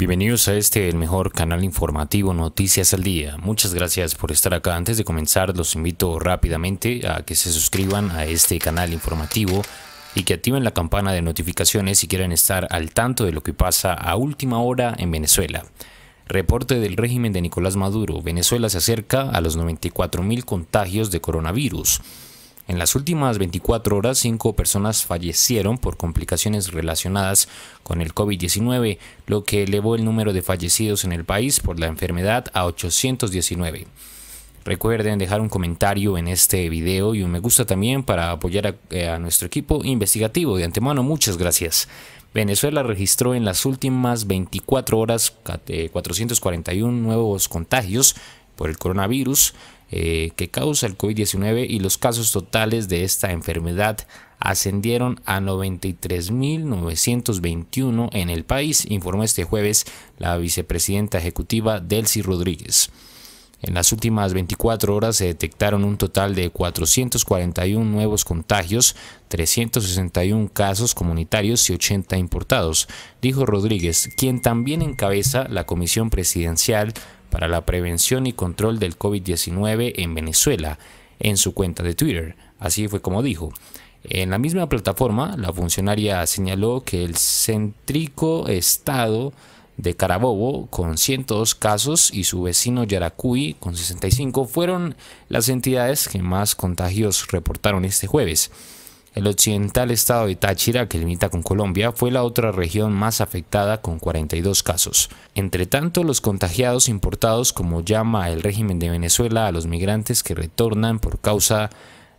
Bienvenidos a este, el mejor canal informativo Noticias al Día. Muchas gracias por estar acá. Antes de comenzar, los invito rápidamente a que se suscriban a este canal informativo y que activen la campana de notificaciones si quieren estar al tanto de lo que pasa a última hora en Venezuela. Reporte del régimen de Nicolás Maduro. Venezuela se acerca a los 94 mil contagios de coronavirus. En las últimas 24 horas, cinco personas fallecieron por complicaciones relacionadas con el COVID-19, lo que elevó el número de fallecidos en el país por la enfermedad a 819. Recuerden dejar un comentario en este video y un me gusta también para apoyar a, eh, a, nuestro equipo investigativo. De antemano, muchas gracias. Venezuela registró en las últimas 24 horas 441 eh, nuevos contagios por el coronavirus, eh, que causa el COVID-19 y los casos totales de esta enfermedad ascendieron a 93.921 en el país, informó este jueves la vicepresidenta ejecutiva Delcy Rodríguez. En las últimas 24 horas se detectaron un total de 441 nuevos contagios, 361 casos comunitarios y 80 importados, dijo Rodríguez, quien también encabeza la Comisión Presidencial para la prevención y control del COVID-19 en Venezuela en su cuenta de Twitter. Así fue como dijo. En la misma plataforma, la funcionaria señaló que el céntrico estado de Carabobo, con 102 casos, y su vecino Yaracuy, con 65, fueron las entidades que más contagios reportaron este jueves. El occidental estado de Táchira, que limita con Colombia, fue la otra región más afectada con 42 casos. Entre tanto, los contagiados importados, como llama el régimen de Venezuela a los migrantes que retornan por causa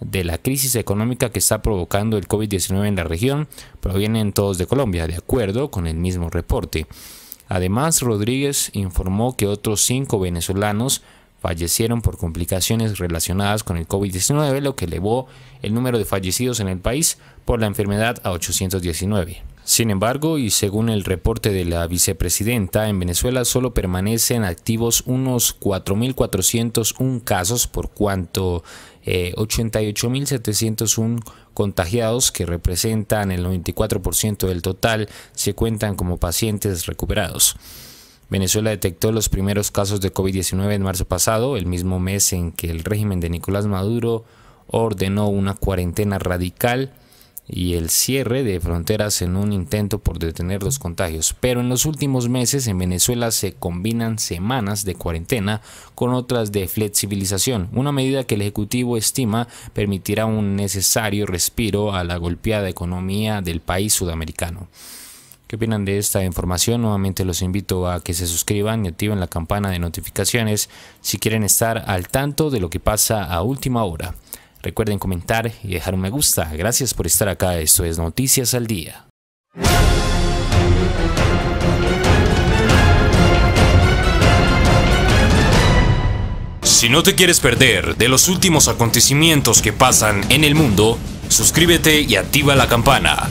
de la crisis económica que está provocando el COVID-19 en la región, provienen todos de Colombia, de acuerdo con el mismo reporte. Además, Rodríguez informó que otros cinco venezolanos fallecieron por complicaciones relacionadas con el COVID-19, lo que elevó el número de fallecidos en el país por la enfermedad a 819. Sin embargo, y según el reporte de la vicepresidenta, en Venezuela solo permanecen activos unos 4.401 casos, por cuanto 88.701 eh, contagiados, que representan el 94% del total, se cuentan como pacientes recuperados. Venezuela detectó los primeros casos de COVID-19 en marzo pasado, el mismo mes en que el régimen de Nicolás Maduro ordenó una cuarentena radical y el cierre de fronteras en un intento por detener los contagios. Pero en los últimos meses en Venezuela se combinan semanas de cuarentena con otras de flexibilización, una medida que el Ejecutivo estima permitirá un necesario respiro a la golpeada economía del país sudamericano. ¿Qué opinan de esta información? Nuevamente los invito a que se suscriban y activen la campana de notificaciones si quieren estar al tanto de lo que pasa a última hora. Recuerden comentar y dejar un me gusta. Gracias por estar acá. Esto es Noticias al Día. Si no te quieres perder de los últimos acontecimientos que pasan en el mundo, suscríbete y activa la campana.